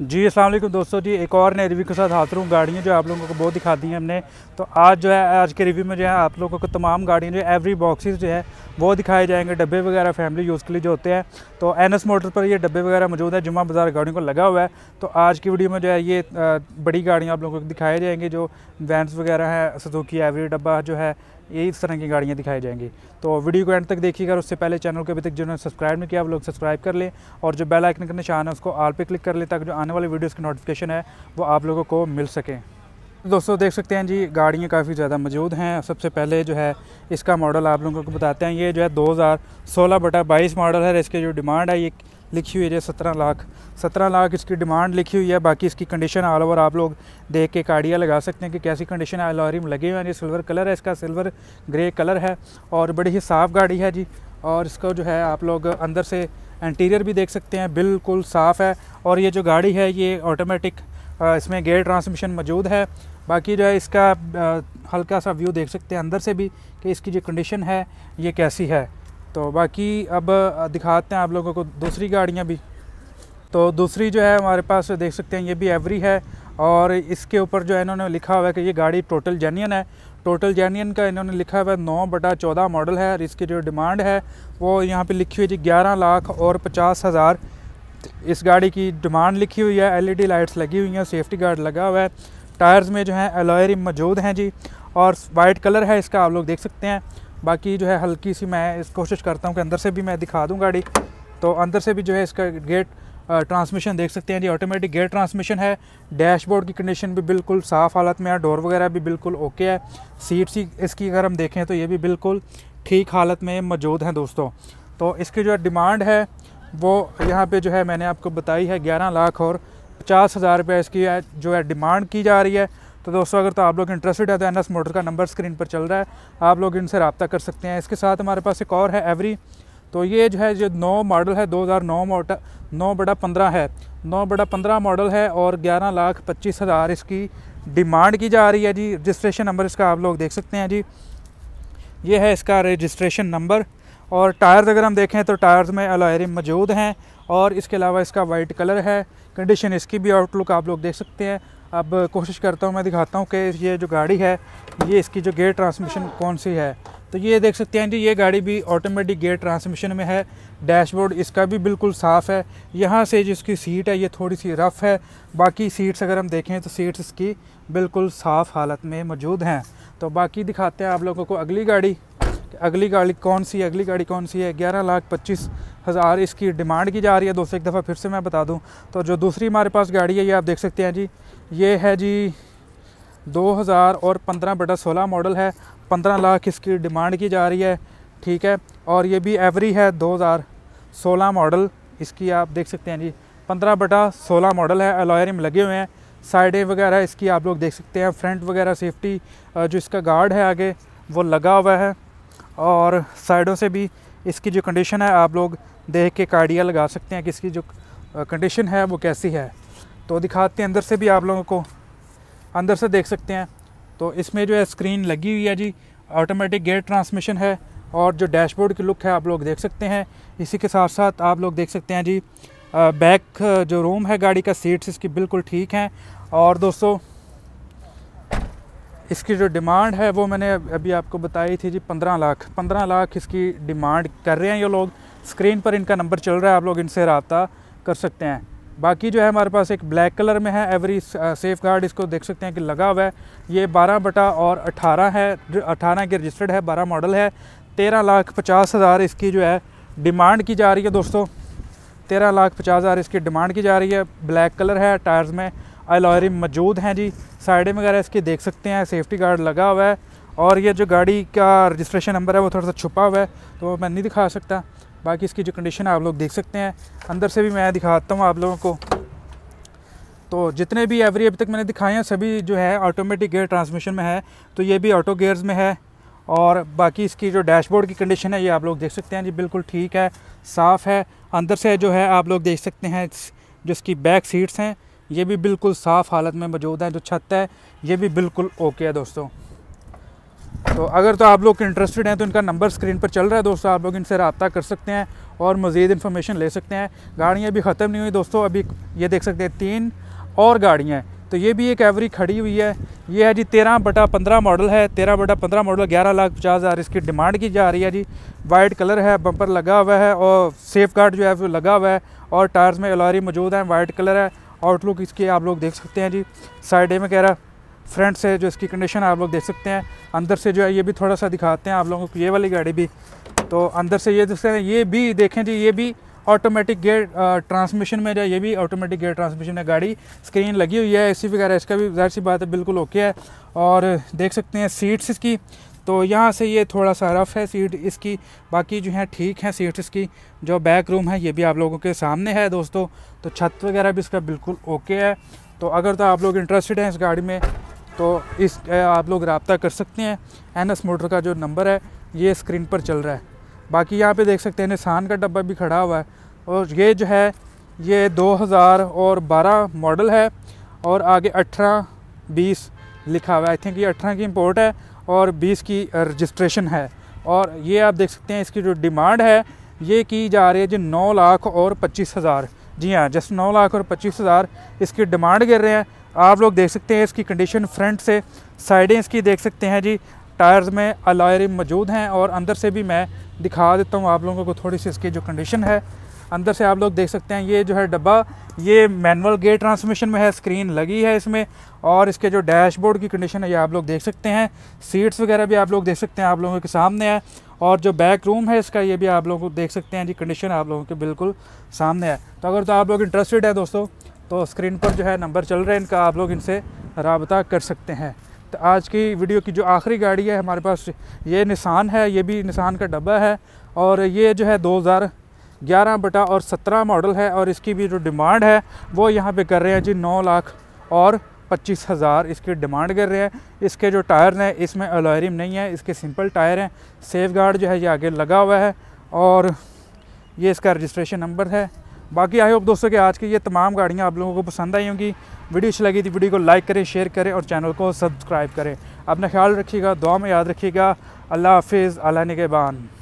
जी असल दोस्तों जी एक और नए रिव्यू के साथ हाथ रूँ गाड़ियाँ जो आप लोगों को बहुत दिखा दी हैं हमने तो आज जो है आज के रिव्यू में जो है आप लोगों को तमाम गाड़ियाँ जो एवरी बॉक्सेस जो है वो दिखाए जाएंगे डब्बे वगैरह फैमिली यूज़ के लिए जो होते हैं तो एन एस मोटर पर ये डब्बे वगैरह मौजूद है जुमा बाज़ार गाड़ियों को लगा हुआ है तो आज की वीडियो में जो है ये बड़ी गाड़ियाँ आप लोगों को दिखाई जाएंगी जो वैंस वगैरह हैं सजुकी एवरी डब्बा जो है यही इस तरह की गाड़ियाँ दिखाई जाएंगी तो वीडियो को एंड तक देखिएगा और उससे पहले चैनल को अभी तक जिन्होंने सब्सक्राइब नहीं किया वो लोग सब्सक्राइब कर लें और जो बेल आइकन का निशान है उसको आल पे क्लिक कर लें ताकि जो आने वाले वीडियोस की नोटिफिकेशन है वो आप लोगों को मिल सके दोस्तों देख सकते हैं जी गाड़ियाँ काफ़ी ज़्यादा मौजूद हैं सबसे पहले जो है इसका मॉडल आप लोगों को बताते हैं ये जो है सोलह बटा बाईस मॉडल है इसकी जो डिमांड है ये लिखी हुई है सत्रह लाख सत्रह लाख इसकी डिमांड लिखी हुई है बाकी इसकी कंडीशन ऑल ओवर आप लोग देख के काडिया लगा सकते हैं कि कैसी कंडीशन है में लगे हुए हैं ये सिल्वर कलर है इसका सिल्वर ग्रे कलर है और बड़ी ही साफ़ गाड़ी है जी और इसका जो है आप लोग अंदर से इंटीरियर भी देख सकते हैं बिल्कुल साफ़ है और ये जो गाड़ी है ये ऑटोमेटिक इसमें गेयर ट्रांसमिशन मौजूद है बाकी जो है इसका हल्का सा व्यू देख सकते हैं अंदर से भी कि इसकी जो कंडीशन है ये कैसी है तो बाकी अब दिखाते हैं आप लोगों को दूसरी गाड़ियाँ भी तो दूसरी जो है हमारे पास देख सकते हैं ये भी एवरी है और इसके ऊपर जो है इन्होंने लिखा हुआ है कि ये गाड़ी टोटल जेन्यन है टोटल जेन्यन का इन्होंने लिखा हुआ है नौ बटा चौदह मॉडल है और इसकी जो डिमांड है वो यहाँ पे लिखी हुई थी ग्यारह लाख और पचास हज़ार इस गाड़ी की डिमांड लिखी हुई है एलईडी लाइट्स e लगी हुई हैं सेफ्टी गार्ड लगा हुआ है टायर्स में जो है एलोयरी मौजूद हैं जी और वाइट कलर है इसका आप लोग देख सकते हैं बाकी जो है हल्की सी मैं इस कोशिश करता हूँ कि अंदर से भी मैं दिखा दूँ गाड़ी तो अंदर से भी जो है इसका गेट ट्रांसमिशन देख सकते हैं जी ऑटोमेटिक गेट ट्रांसमिशन है डैशबोर्ड की कंडीशन भी बिल्कुल साफ़ हालत में है डोर वगैरह भी बिल्कुल ओके है सीट्स ही इसकी अगर हम देखें तो ये भी बिल्कुल ठीक हालत में मौजूद हैं दोस्तों तो इसकी जो डिमांड है वो यहाँ पे जो है मैंने आपको बताई है ग्यारह लाख और पचास हज़ार रुपये इसकी जो है डिमांड की जा रही है तो दोस्तों अगर तो आप लोग इंटरेस्टेड है तो एन एस मोटर का नंबर स्क्रीन पर चल रहा है आप लोग इनसे रबता कर सकते हैं इसके साथ हमारे पास एक और है एवरी तो ये जो है जो नौ मॉडल है 2009 मोटर नौ बड़ा पंद्रह है नौ बड़ा पंद्रह मॉडल है और ग्यारह लाख पच्चीस हज़ार इसकी डिमांड की जा रही है जी रजिस्ट्रेशन नंबर इसका आप लोग देख सकते हैं जी ये है इसका रजिस्ट्रेशन नंबर और टायर्स अगर हम देखें तो टायर्स में अलायरिंग मौजूद हैं और इसके अलावा इसका वाइट कलर है कंडीशन इसकी भी आउटलुक आप लोग देख सकते हैं अब कोशिश करता हूँ मैं दिखाता हूँ कि ये जो गाड़ी है ये इसकी जो गेयर ट्रांसमिशन कौन सी है तो ये देख सकते हैं जी ये गाड़ी भी ऑटोमेटिक गेयर ट्रांसमिशन में है डैशबोर्ड इसका भी बिल्कुल साफ़ है यहाँ से जो इसकी सीट है ये थोड़ी सी रफ़ है बाकी सीट्स अगर हम देखें तो सीट्स इसकी बिल्कुल साफ़ हालत में मौजूद हैं तो बाकी दिखाते हैं आप लोगों को अगली गाड़ी अगली गाड़ी कौन सी अगली गाड़ी कौन सी है ग्यारह लाख पच्चीस हज़ार इसकी डिमांड की जा रही है दोस्तों एक दफ़ा फिर से मैं बता दूं तो जो दूसरी हमारे पास गाड़ी है ये आप देख सकते हैं जी ये है जी हज़ार और पंद्रह बटा सोलह मॉडल है पंद्रह लाख इसकी डिमांड की जा रही है ठीक है और ये भी एवरी है 2016 मॉडल इसकी आप देख सकते हैं जी 15 बटा सोलह मॉडल है अलॉयरिम लगे हुए हैं साइडें वगैरह इसकी आप लोग देख सकते हैं फ्रंट वगैरह सेफ्टी जो इसका गार्ड है आगे वो लगा हुआ है और साइडों से भी इसकी जो कंडीशन है आप लोग देख के कार्डिया लगा सकते हैं कि इसकी जो कंडीशन है वो कैसी है तो दिखाते हैं अंदर से भी आप लोगों को अंदर से देख सकते हैं तो इसमें जो है स्क्रीन लगी हुई है जी ऑटोमेटिक गेट ट्रांसमिशन है और जो डैशबोर्ड की लुक है आप लोग देख सकते हैं इसी के साथ साथ आप लोग देख सकते हैं जी बैक जो रूम है गाड़ी का सीट्स इसकी बिल्कुल ठीक हैं और दोस्तों इसकी जो डिमांड है वो मैंने अभी आपको बताई थी जी पंद्रह लाख पंद्रह लाख इसकी डिमांड कर रहे हैं ये लोग स्क्रीन पर इनका नंबर चल रहा है आप लोग इनसे रबता कर सकते हैं बाकी जो है हमारे पास एक ब्लैक कलर में है एवरी सेफ गार्ड इसको देख सकते हैं कि लगा हुआ है ये 12 बटा और 18 है 18 के रजिस्टर्ड है 12 मॉडल है तेरह लाख पचास हज़ार इसकी जो है डिमांड की जा रही है दोस्तों तेरह लाख पचास हज़ार इसकी डिमांड की जा रही है ब्लैक कलर है टायर्स में अलॉयरिंग मौजूद हैं जी साइडें वगैरह इसकी देख सकते हैं सेफ्टी गार्ड लगा हुआ है और ये जो गाड़ी का रजिस्ट्रेशन नंबर है वो थोड़ा सा छुपा हुआ है तो मैं नहीं दिखा सकता बाकी इसकी जो कंडीशन है आप लोग देख सकते हैं अंदर से भी मैं दिखाता हूँ आप लोगों को तो जितने भी एवरी अभी तक मैंने दिखाए हैं सभी जो है ऑटोमेटिक गेयर ट्रांसमिशन में है तो ये भी ऑटो गेयर्स में है और बाकी इसकी जो डैशबोर्ड की कंडीशन है ये आप लोग देख सकते हैं जी बिल्कुल ठीक है साफ़ है अंदर से जो है आप लोग देख सकते हैं जो इसकी बैक सीट्स हैं ये भी बिल्कुल साफ़ हालत में मौजूद हैं जो छत है ये भी बिल्कुल ओके है दोस्तों तो अगर तो आप लोग इंटरेस्टेड हैं तो इनका नंबर स्क्रीन पर चल रहा है दोस्तों आप लोग इनसे रबता कर सकते हैं और मज़ीद इन्फॉर्मेशन ले सकते हैं गाड़ियाँ अभी ख़त्म नहीं हुई दोस्तों अभी ये देख सकते हैं तीन और गाड़ियाँ तो ये भी एक एवरी खड़ी हुई है ये है जी तेरह बटा पंद्रह मॉडल है तेरह बटा पंद्रह मॉडल ग्यारह लाख पचास हज़ार इसकी डिमांड की जा रही है जी वाइट कलर है बम्पर लगा हुआ है और सेफ गार्ड जो है वो लगा हुआ है और टायर्स में एलॉरी मौजूद हैं वाइट कलर है आउटलुक इसकी आप लोग देख सकते हैं जी साइड में कह रहा फ्रंट से जो इसकी कंडीशन आप लोग देख सकते हैं अंदर से जो है ये भी थोड़ा सा दिखाते हैं आप लोगों को ये वाली गाड़ी भी तो अंदर से ये देखते हैं ये भी देखें जी ये भी ऑटोमेटिक गेयर ट्रांसमिशन में जो ये भी ऑटोमेटिक गेयर ट्रांसमिशन है गाड़ी स्क्रीन लगी हुई है सी वगैरह इसका भी जाहिर सी बात है बिल्कुल ओके है और देख सकते हैं सीट्स इसकी तो यहाँ से ये थोड़ा सा रफ़ है सीट इसकी बाकी जो है ठीक है सीट्स इसकी जो बैक रूम है ये भी आप लोगों के सामने है दोस्तों तो छत वगैरह भी इसका बिल्कुल ओके है तो अगर तो आप लोग इंटरेस्टेड हैं इस गाड़ी में तो इस आप लोग रबता कर सकते हैं एन एस मोटर का जो नंबर है ये स्क्रीन पर चल रहा है बाकी यहाँ पे देख सकते हैं निशान का डब्बा भी खड़ा हुआ है और ये जो है ये 2012 और मॉडल है और आगे 18 20 लिखा हुआ है आई थिंक ये 18 की इंपोर्ट है और 20 की रजिस्ट्रेशन है और ये आप देख सकते हैं इसकी जो डिमांड है ये की जा रही है जी नौ लाख और पच्चीस हज़ार जी हाँ जस्ट नौ लाख और पच्चीस हज़ार इसकी डिमांड कर रहे हैं आप लोग देख सकते हैं इसकी कंडीशन फ्रंट से साइडें इसकी देख सकते हैं जी टायर्स में अलायर मौजूद हैं और अंदर से भी मैं दिखा देता हूँ आप लोगों को थोड़ी सी इसकी जो कंडीशन है अंदर से आप लोग देख सकते हैं ये जो है डब्बा ये मैनुअल गेयर ट्रांसमिशन में है स्क्रीन लगी है इसमें और इसके जो डैशबोर्ड की कंडीशन है ये आप लोग देख सकते हैं सीट्स वगैरह भी आप लोग देख सकते हैं आप लोगों के सामने है और जो बैक रूम है इसका ये भी आप लोग देख सकते हैं जी कंडीशन आप लोगों के बिल्कुल सामने है तो अगर तो आप लोग इंटरेस्टेड है दोस्तों तो स्क्रीन पर जो है नंबर चल रहे हैं इनका आप लोग इनसे रबता कर सकते हैं तो आज की वीडियो की जो आखिरी गाड़ी है हमारे पास ये निशान है ये भी निशान का डब्बा है और ये जो है 2011 बटा और 17 मॉडल है और इसकी भी जो डिमांड है वो यहाँ पे कर रहे हैं जी 9 लाख और पच्चीस हज़ार इसकी डिमांड कर रहे हैं इसके जो टायर हैं इसमें अलॉयरिम नहीं है इसके सिंपल टायर हैं सेफ गार्ड जो है ये आगे लगा हुआ है और ये इसका रजिस्ट्रेशन नंबर है बाकी आई होप दोस्तों कि आज की ये तमाम गाड़ियाँ आप लोगों को पसंद आई होंगी वीडियो अच्छी लगी थी तो वीडियो को लाइक करें शेयर करें और चैनल को सब्सक्राइब करें अपना ख्याल रखिएगा दुआ में याद रखिएगा अल्लाह हाफिज़ अल्लाह बान